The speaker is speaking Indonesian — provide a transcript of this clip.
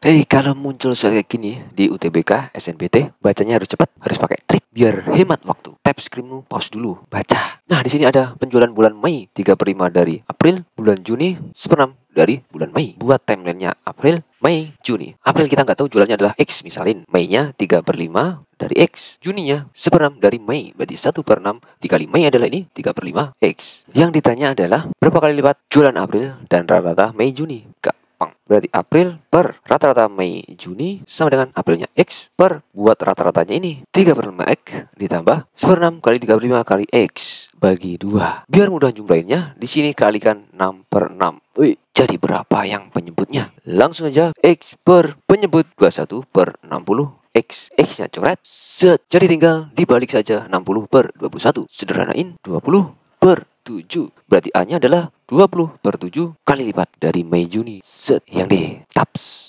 hey, eh, kalau muncul soal kayak gini di UTBK, SNBT, bacanya harus cepat, harus pakai trik biar hemat waktu. Tap screenmu, pause dulu, baca. Nah, di sini ada penjualan bulan Mei 3 lima dari April, bulan Juni 6 dari bulan Mei. Buat timelinenya April, Mei, Juni. April kita nggak tahu jualannya adalah X misalin. Mei-nya 3 per 5 dari X. Juninya 1 6 dari Mei. Berarti 1 per 6 dikali Mei adalah ini 3 per 5 X. Yang ditanya adalah berapa kali lipat jualan April dan rata-rata Mei, Juni. Gak Berarti April per rata-rata Mei Juni sama dengan Aprilnya X per buat rata-ratanya ini. 3 per 5 X ditambah 1 per 6 kali 35 kali X bagi 2. Biar mudah jumlahinnya, di sini kalikan 6 per 6. Wih, jadi berapa yang penyebutnya? Langsung aja X per penyebut 21 per 60 X, X-nya coret, Set. Jadi tinggal dibalik saja 60 per 21. Sederhanain 20 7. Berarti A-nya adalah 20 per 7 kali lipat dari Mei Juni. Set, yang di TAPS.